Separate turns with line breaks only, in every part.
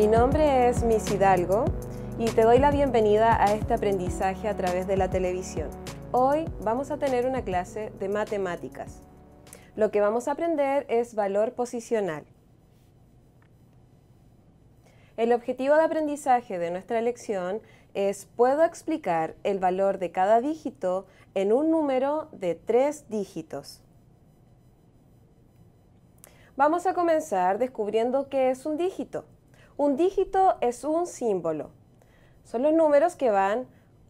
Mi nombre es Miss Hidalgo y te doy la bienvenida a este aprendizaje a través de la televisión. Hoy vamos a tener una clase de matemáticas. Lo que vamos a aprender es valor posicional. El objetivo de aprendizaje de nuestra lección es puedo explicar el valor de cada dígito en un número de tres dígitos. Vamos a comenzar descubriendo qué es un dígito. Un dígito es un símbolo. Son los números que van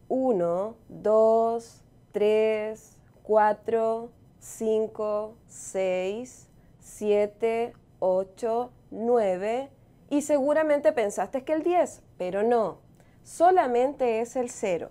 1, 2, 3, 4, 5, 6, 7, 8, 9 y seguramente pensaste que el 10, pero no, solamente es el 0.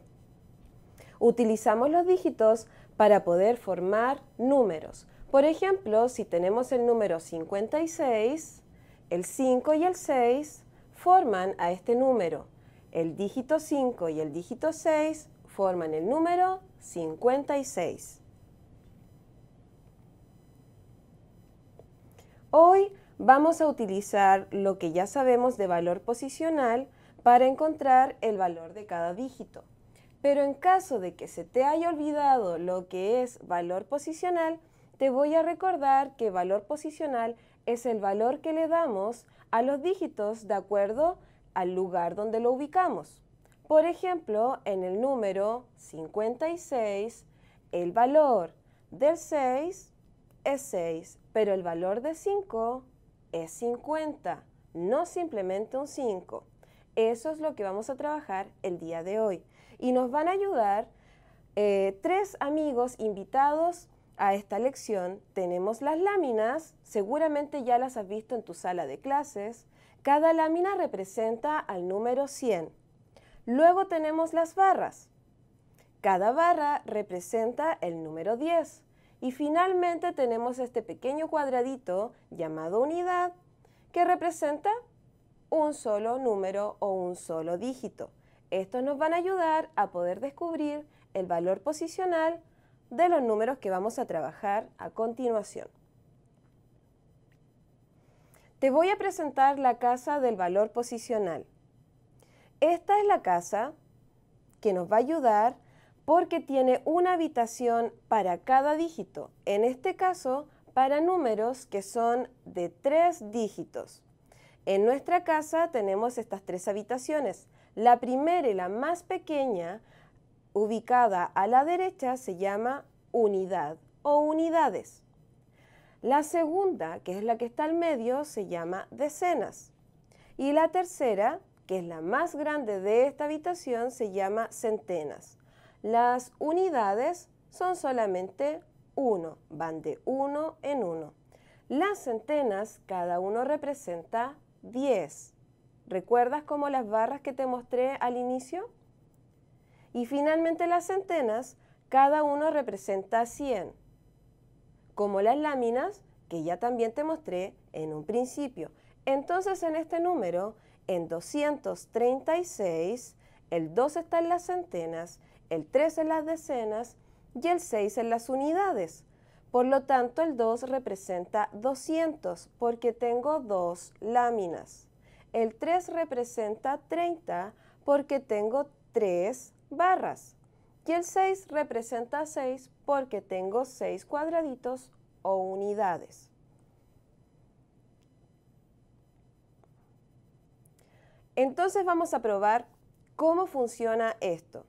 Utilizamos los dígitos para poder formar números. Por ejemplo, si tenemos el número 56, el 5 y el 6 forman a este número. El dígito 5 y el dígito 6 forman el número 56. Hoy vamos a utilizar lo que ya sabemos de valor posicional para encontrar el valor de cada dígito. Pero en caso de que se te haya olvidado lo que es valor posicional, te voy a recordar que valor posicional es el valor que le damos a los dígitos de acuerdo al lugar donde lo ubicamos. Por ejemplo, en el número 56, el valor del 6 es 6, pero el valor de 5 es 50, no simplemente un 5. Eso es lo que vamos a trabajar el día de hoy. Y nos van a ayudar eh, tres amigos invitados a esta lección tenemos las láminas, seguramente ya las has visto en tu sala de clases. Cada lámina representa al número 100. Luego tenemos las barras. Cada barra representa el número 10. Y finalmente tenemos este pequeño cuadradito llamado unidad que representa un solo número o un solo dígito. Estos nos van a ayudar a poder descubrir el valor posicional de los números que vamos a trabajar a continuación. Te voy a presentar la casa del valor posicional. Esta es la casa que nos va a ayudar porque tiene una habitación para cada dígito, en este caso para números que son de tres dígitos. En nuestra casa tenemos estas tres habitaciones. La primera y la más pequeña ubicada a la derecha se llama unidad o unidades. La segunda, que es la que está al medio, se llama decenas. Y la tercera, que es la más grande de esta habitación, se llama centenas. Las unidades son solamente uno, van de uno en uno. Las centenas, cada uno representa 10. ¿Recuerdas como las barras que te mostré al inicio? Y finalmente las centenas, cada uno representa 100, como las láminas que ya también te mostré en un principio. Entonces en este número, en 236, el 2 está en las centenas, el 3 en las decenas y el 6 en las unidades. Por lo tanto, el 2 representa 200 porque tengo dos láminas. El 3 representa 30 porque tengo tres barras. Y el 6 representa 6 porque tengo 6 cuadraditos o unidades. Entonces vamos a probar cómo funciona esto.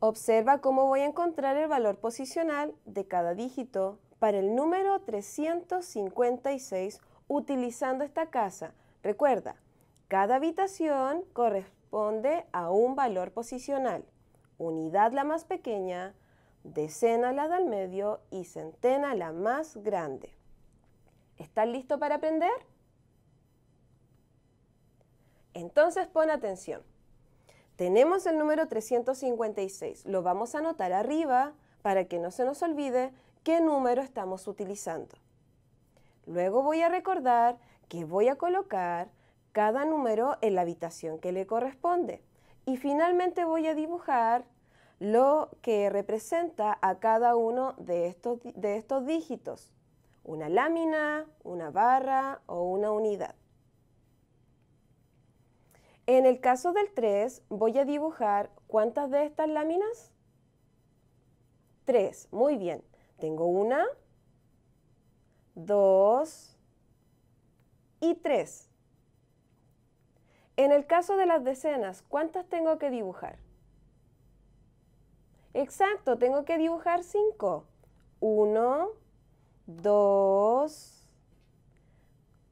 Observa cómo voy a encontrar el valor posicional de cada dígito para el número 356 utilizando esta casa. Recuerda, cada habitación corresponde a un valor posicional, unidad la más pequeña, decena la del medio y centena la más grande. ¿Estás listo para aprender? Entonces pon atención. Tenemos el número 356. Lo vamos a anotar arriba para que no se nos olvide qué número estamos utilizando. Luego voy a recordar que voy a colocar cada número en la habitación que le corresponde. Y finalmente voy a dibujar lo que representa a cada uno de estos, de estos dígitos, una lámina, una barra o una unidad. En el caso del 3, voy a dibujar cuántas de estas láminas. 3, muy bien. Tengo una, dos y tres. En el caso de las decenas, ¿cuántas tengo que dibujar? Exacto, tengo que dibujar 5. 1, 2,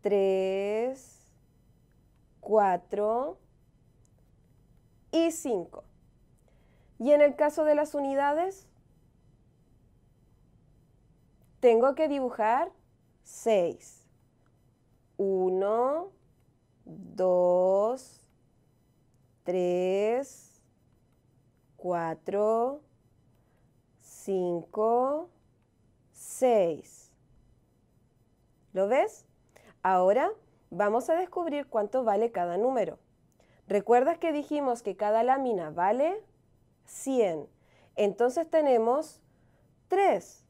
3, 4 y 5. Y en el caso de las unidades, tengo que dibujar 6. 1, 2, 3, 4, 5, 6. ¿Lo ves? Ahora vamos a descubrir cuánto vale cada número. ¿Recuerdas que dijimos que cada lámina vale 100? Entonces tenemos 3.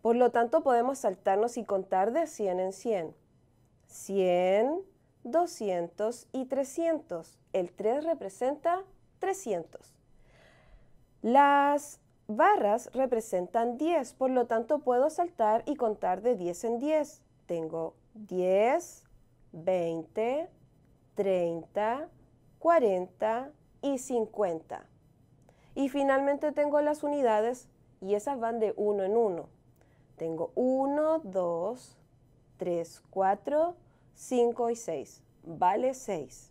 Por lo tanto podemos saltarnos y contar de 100 en 100. 100, 200 y 300. El 3 representa 300. Las barras representan 10, por lo tanto puedo saltar y contar de 10 en 10. Tengo 10, 20, 30, 40 y 50. Y finalmente tengo las unidades y esas van de 1 en 1. Tengo 1, 2, 3, 4, 5 y 6, vale 6.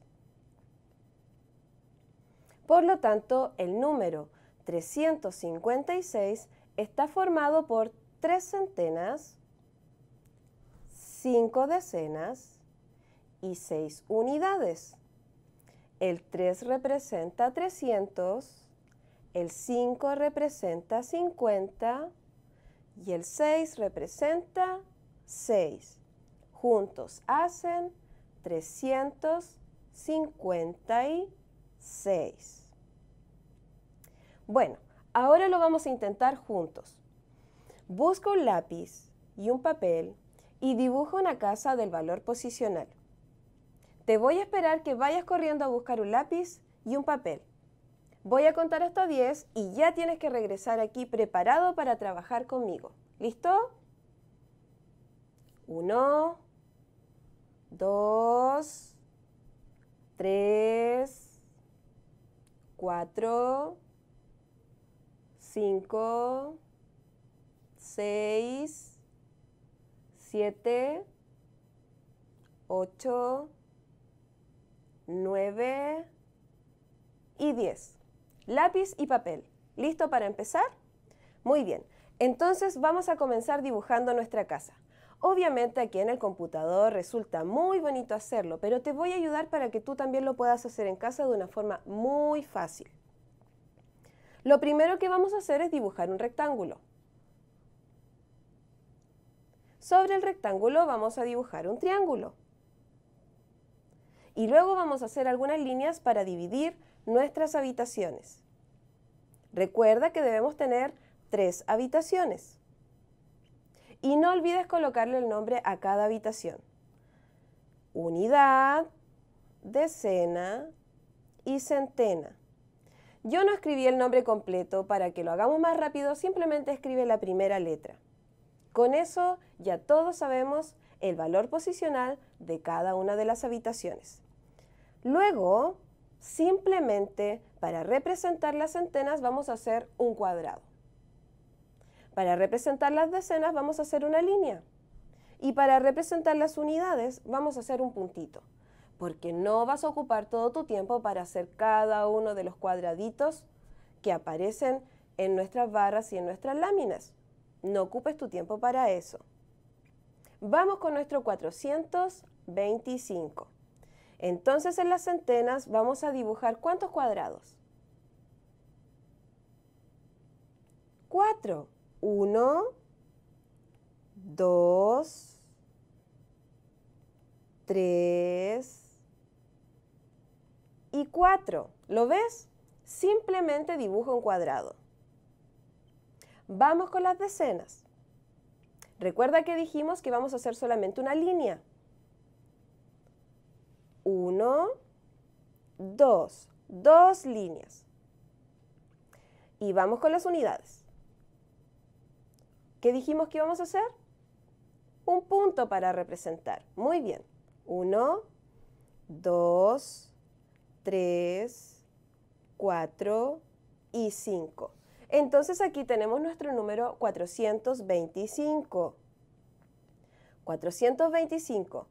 Por lo tanto, el número 356 está formado por 3 centenas, 5 decenas y 6 unidades. El 3 representa 300, el 5 representa 50 y el 6 representa 6 juntos hacen 356. Bueno, ahora lo vamos a intentar juntos. Busca un lápiz y un papel y dibuja una casa del valor posicional. Te voy a esperar que vayas corriendo a buscar un lápiz y un papel. Voy a contar hasta 10 y ya tienes que regresar aquí preparado para trabajar conmigo. ¿Listo? 1, 2, 3, 4, 5, 6, 7, 8, 9 y 10. Lápiz y papel. ¿Listo para empezar? Muy bien. Entonces vamos a comenzar dibujando nuestra casa. Obviamente aquí en el computador resulta muy bonito hacerlo, pero te voy a ayudar para que tú también lo puedas hacer en casa de una forma muy fácil. Lo primero que vamos a hacer es dibujar un rectángulo. Sobre el rectángulo vamos a dibujar un triángulo. Y luego vamos a hacer algunas líneas para dividir nuestras habitaciones. Recuerda que debemos tener tres habitaciones. Y no olvides colocarle el nombre a cada habitación. Unidad, decena y centena. Yo no escribí el nombre completo, para que lo hagamos más rápido simplemente escribe la primera letra. Con eso ya todos sabemos el valor posicional de cada una de las habitaciones. Luego, simplemente para representar las centenas vamos a hacer un cuadrado. Para representar las decenas vamos a hacer una línea y para representar las unidades vamos a hacer un puntito, porque no vas a ocupar todo tu tiempo para hacer cada uno de los cuadraditos que aparecen en nuestras barras y en nuestras láminas. No ocupes tu tiempo para eso. Vamos con nuestro 425. Entonces en las centenas vamos a dibujar cuántos cuadrados. 4. 1, 2, 3 y 4. ¿Lo ves? Simplemente dibujo un cuadrado. Vamos con las decenas. Recuerda que dijimos que vamos a hacer solamente una línea. 1, 2, dos líneas. Y vamos con las unidades. ¿Qué dijimos que íbamos a hacer? Un punto para representar. Muy bien. 1, 2, 3, 4 y 5. Entonces aquí tenemos nuestro número 425. 425.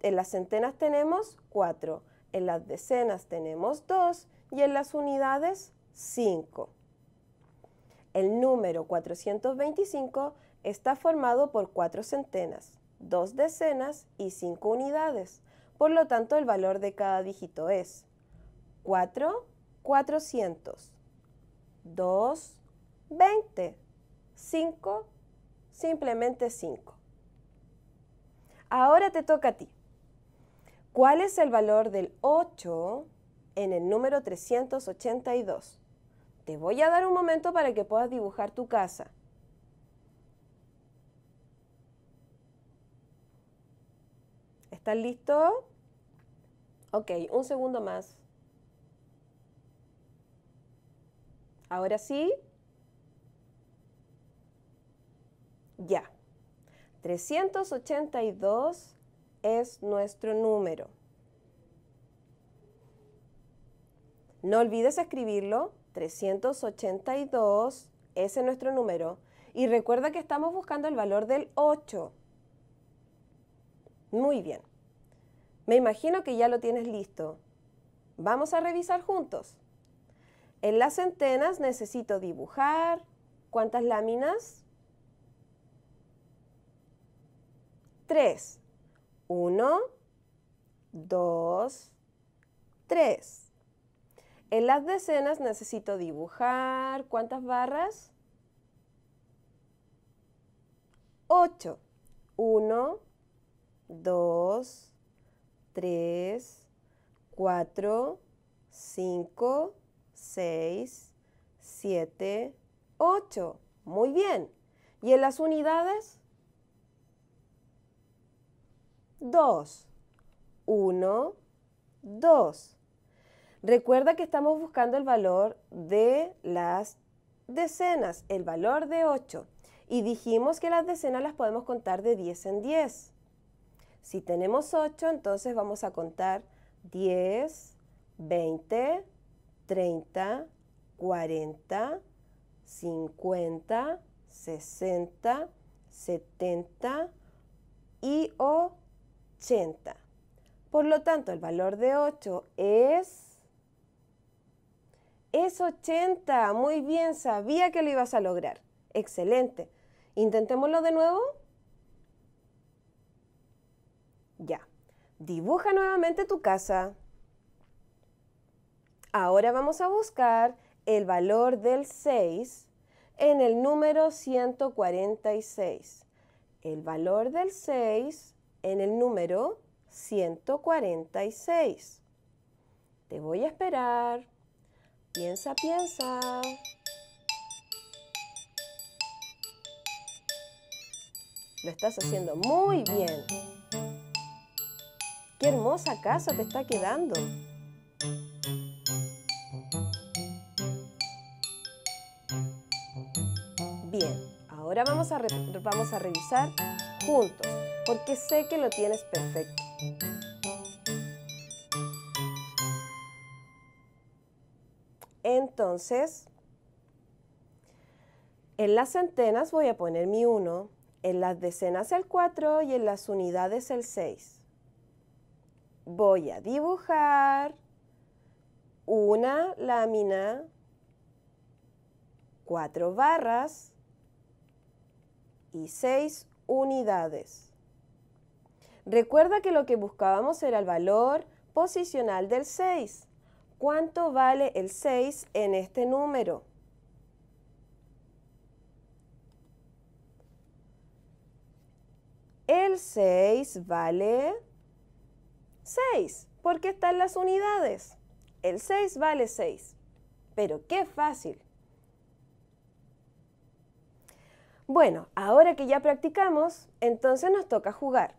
En las centenas tenemos 4, en las decenas tenemos 2 y en las unidades 5. El número 425 está formado por cuatro centenas, dos decenas y 5 unidades. Por lo tanto, el valor de cada dígito es 4, 400, 2, 20, 5, simplemente 5. Ahora te toca a ti. ¿Cuál es el valor del 8 en el número 382? te voy a dar un momento para que puedas dibujar tu casa. ¿Estás listo? Ok, un segundo más. Ahora sí. Ya. 382 es nuestro número. No olvides escribirlo 382, ese es nuestro número. Y recuerda que estamos buscando el valor del 8. Muy bien. Me imagino que ya lo tienes listo. Vamos a revisar juntos. En las centenas necesito dibujar. ¿Cuántas láminas? Tres. Uno, dos, tres. En las decenas necesito dibujar, ¿cuántas barras? 8. 1, 2, 3, 4, 5, 6, 7, 8. Muy bien. ¿Y en las unidades? 2, 1, 2. Recuerda que estamos buscando el valor de las decenas, el valor de 8. Y dijimos que las decenas las podemos contar de 10 en 10. Si tenemos 8, entonces vamos a contar 10, 20, 30, 40, 50, 60, 70 y 80. Por lo tanto, el valor de 8 es es 80, muy bien, sabía que lo ibas a lograr. Excelente. Intentémoslo de nuevo. Ya. Dibuja nuevamente tu casa. Ahora vamos a buscar el valor del 6 en el número 146. El valor del 6 en el número 146. Te voy a esperar. Piensa, piensa. Lo estás haciendo muy bien. Qué hermosa casa te está quedando. Bien, ahora vamos a, revisar juntos, porque sé que lo tienes perfecto. Entonces, en las centenas voy a poner mi 1, en las decenas el 4 y en las unidades el 6. Voy a dibujar una lámina, cuatro barras y 6 unidades. Recuerda que lo que buscábamos era el valor posicional del 6. ¿Cuánto vale el 6 en este número? El 6 vale 6, porque están las unidades. El 6 vale 6. Pero qué fácil. Bueno, ahora que ya practicamos, entonces nos toca jugar.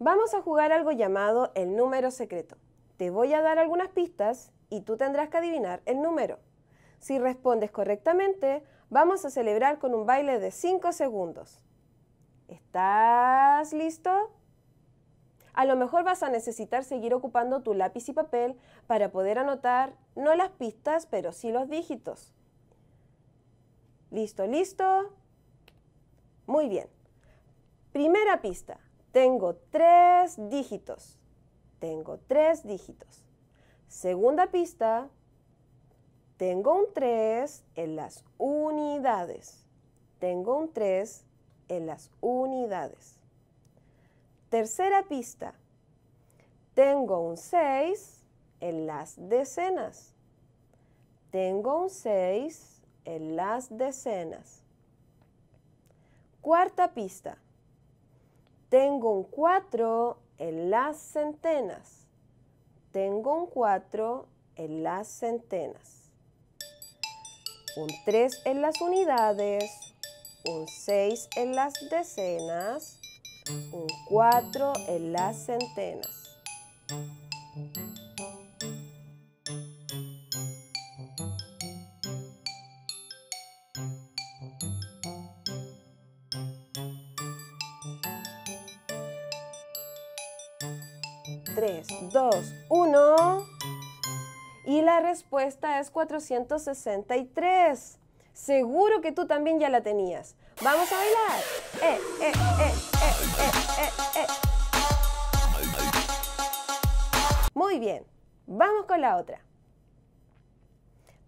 Vamos a jugar algo llamado el número secreto. Te voy a dar algunas pistas y tú tendrás que adivinar el número. Si respondes correctamente, vamos a celebrar con un baile de 5 segundos. ¿Estás listo? A lo mejor vas a necesitar seguir ocupando tu lápiz y papel para poder anotar no las pistas, pero sí los dígitos. ¿Listo, listo? Muy bien. Primera pista. Tengo tres dígitos. Tengo tres dígitos. Segunda pista, tengo un 3 en las unidades. Tengo un 3 en las unidades. Tercera pista, tengo un 6 en las decenas. Tengo un 6 en las decenas. Cuarta pista, tengo un 4 en las centenas tengo un 4 en las centenas, un 3 en las unidades, un 6 en las decenas, un 4 en las centenas. 3, 2, 1. Y la respuesta es 463. Seguro que tú también ya la tenías. Vamos a bailar. Eh, eh, eh, Muy bien. Vamos con la otra.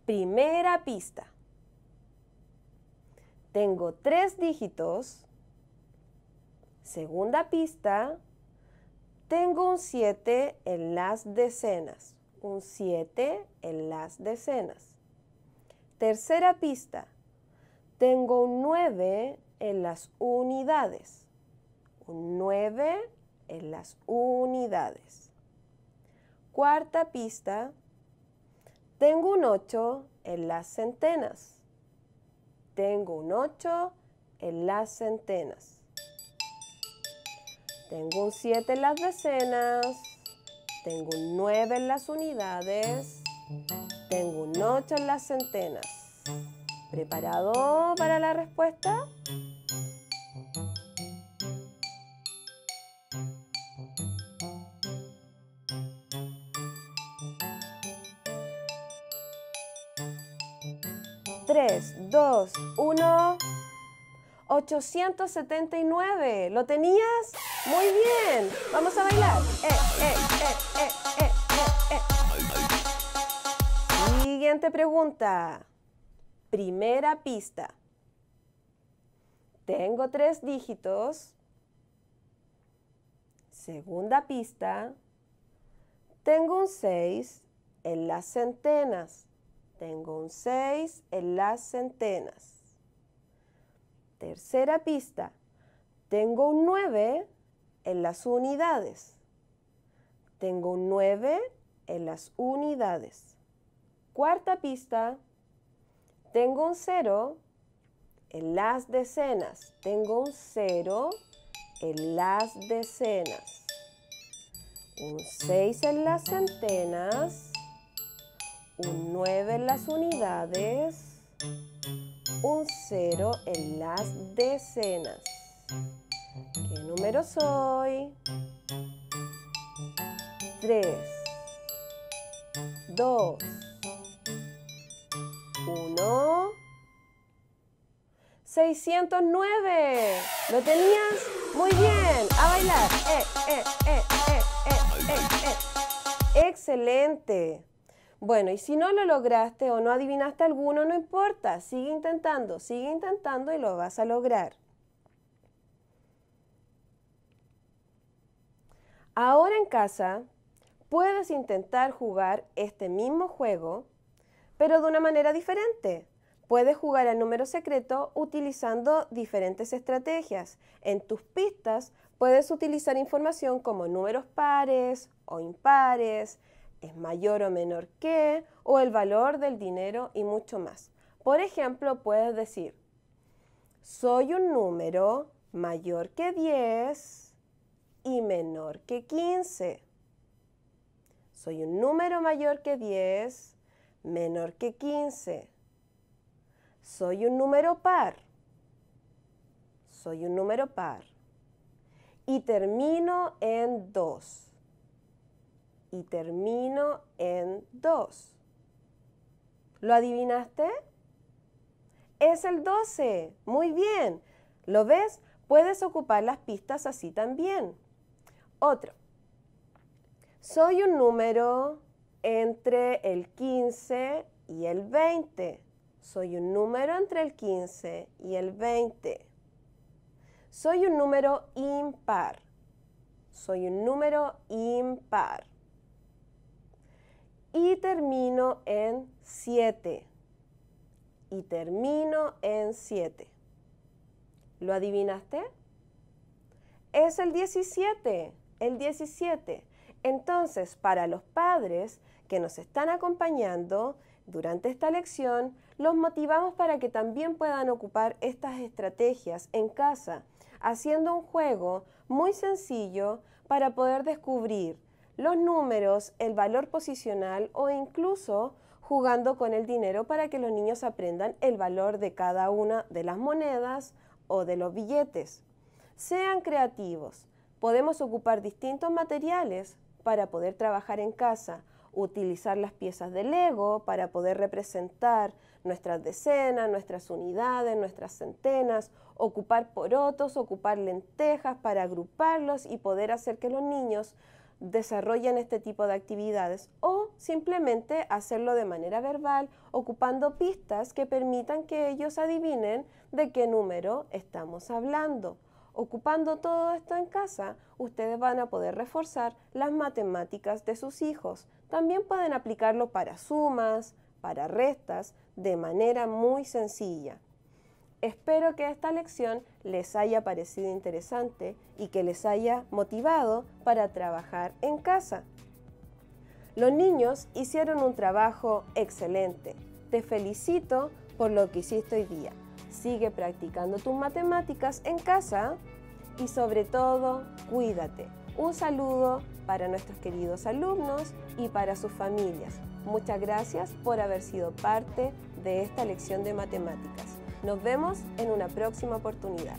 Primera pista. Tengo tres dígitos. Segunda pista tengo un 7 en las decenas. Un 7 en las decenas. Tercera pista. Tengo un 9 en las unidades. Un 9 en las unidades. Cuarta pista. Tengo un 8 en las centenas. Tengo un 8 en las centenas. Tengo un 7 en las decenas. Tengo un 9 en las unidades. Tengo un 8 en las centenas. ¿Preparado para la respuesta? Tres, dos, uno... 879. ¿Lo tenías? Muy bien. Vamos a bailar. Eh, eh, eh, Siguiente pregunta. Primera pista. Tengo tres dígitos. Segunda pista. Tengo un seis en las centenas. Tengo un seis en las centenas. Tercera pista. Tengo un nueve en las unidades. Tengo un 9 en las unidades. Cuarta pista, tengo un 0 en las decenas. Tengo un 0 en las decenas. Un 6 en las centenas. Un 9 en las unidades. Un 0 en las decenas. ¿Qué número soy? Tres, dos, uno, 609. ¿Lo tenías? Muy bien. A bailar. Eh, eh, eh, Excelente. Bueno, y si no lo lograste o no adivinaste alguno, no importa. Sigue intentando, sigue intentando y lo vas a lograr. Ahora en casa puedes intentar jugar este mismo juego, pero de una manera diferente. Puedes jugar al número secreto utilizando diferentes estrategias. En tus pistas puedes utilizar información como números pares o impares, es mayor o menor que, o el valor del dinero y mucho más. Por ejemplo, puedes decir, soy un número mayor que 10 y menor que 15. Soy un número mayor que 10, menor que 15. Soy un número par. Soy un número par. Y termino en 2. Y termino en 2. ¿Lo adivinaste? Es el 12. Muy bien. ¿Lo ves? Puedes ocupar las pistas así también. Otro. Soy un número entre el 15 y el 20. Soy un número entre el 15 y el 20. Soy un número impar. Soy un número impar. Y termino en 7. Y termino en 7. ¿Lo adivinaste? Es el 17 el 17. Entonces, para los padres que nos están acompañando durante esta lección, los motivamos para que también puedan ocupar estas estrategias en casa, haciendo un juego muy sencillo para poder descubrir los números, el valor posicional o incluso jugando con el dinero para que los niños aprendan el valor de cada una de las monedas o de los billetes. Sean creativos, Podemos ocupar distintos materiales para poder trabajar en casa, utilizar las piezas de Lego para poder representar nuestras decenas, nuestras unidades, nuestras centenas, ocupar porotos, ocupar lentejas para agruparlos y poder hacer que los niños desarrollen este tipo de actividades o simplemente hacerlo de manera verbal ocupando pistas que permitan que ellos adivinen de qué número estamos hablando. Ocupando todo esto en casa, ustedes van a poder reforzar las matemáticas de sus hijos. También pueden aplicarlo para sumas, para restas, de manera muy sencilla. Espero que esta lección les haya parecido interesante y que les haya motivado para trabajar en casa. Los niños hicieron un trabajo excelente. Te felicito por lo que hiciste hoy día. Sigue practicando tus matemáticas en casa y sobre todo, cuídate. Un saludo para nuestros queridos alumnos y para sus familias. Muchas gracias por haber sido parte de esta lección de matemáticas. Nos vemos en una próxima oportunidad.